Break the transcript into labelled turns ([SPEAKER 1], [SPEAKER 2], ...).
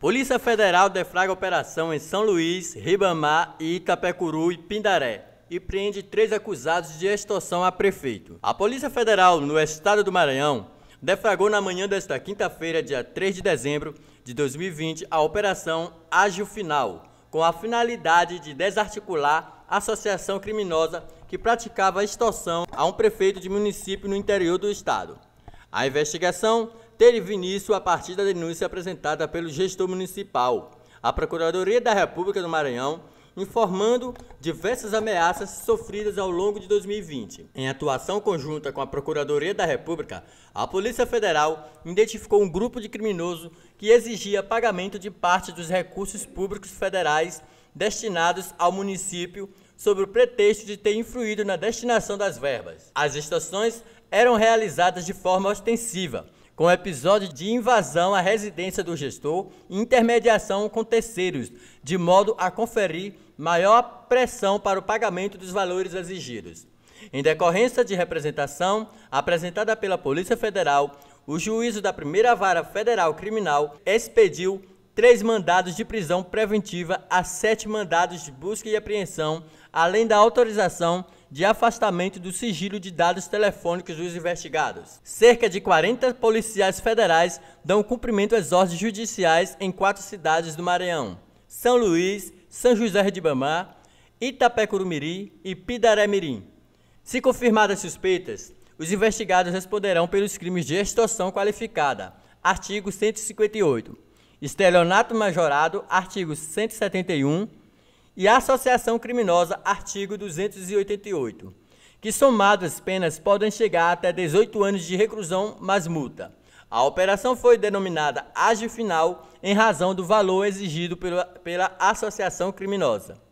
[SPEAKER 1] Polícia Federal defraga operação em São Luís, Ribamar e Itapecuru e Pindaré e prende três acusados de extorsão a prefeito. A Polícia Federal no estado do Maranhão defragou na manhã desta quinta-feira, dia 3 de dezembro de 2020, a operação Ágil Final, com a finalidade de desarticular a associação criminosa que praticava extorsão a um prefeito de município no interior do estado. A investigação teve início a partir da denúncia apresentada pelo gestor municipal, à Procuradoria da República do Maranhão, informando diversas ameaças sofridas ao longo de 2020. Em atuação conjunta com a Procuradoria da República, a Polícia Federal identificou um grupo de criminoso que exigia pagamento de parte dos recursos públicos federais destinados ao município sob o pretexto de ter influído na destinação das verbas. As estações eram realizadas de forma ostensiva, com episódio de invasão à residência do gestor e intermediação com terceiros, de modo a conferir maior pressão para o pagamento dos valores exigidos. Em decorrência de representação apresentada pela Polícia Federal, o juízo da primeira vara federal criminal expediu três mandados de prisão preventiva a sete mandados de busca e apreensão, além da autorização de afastamento do sigilo de dados telefônicos dos investigados. Cerca de 40 policiais federais dão cumprimento às ordens judiciais em quatro cidades do Maranhão: São Luís, São José de Bamar, Itapecurumiri e Pidaré-Mirim. Se confirmadas suspeitas, os investigados responderão pelos crimes de extorsão qualificada, artigo 158 estelionato majorado, artigo 171, e associação criminosa, artigo 288, que somadas penas podem chegar até 18 anos de reclusão mais multa. A operação foi denominada ágio final em razão do valor exigido pela, pela associação criminosa.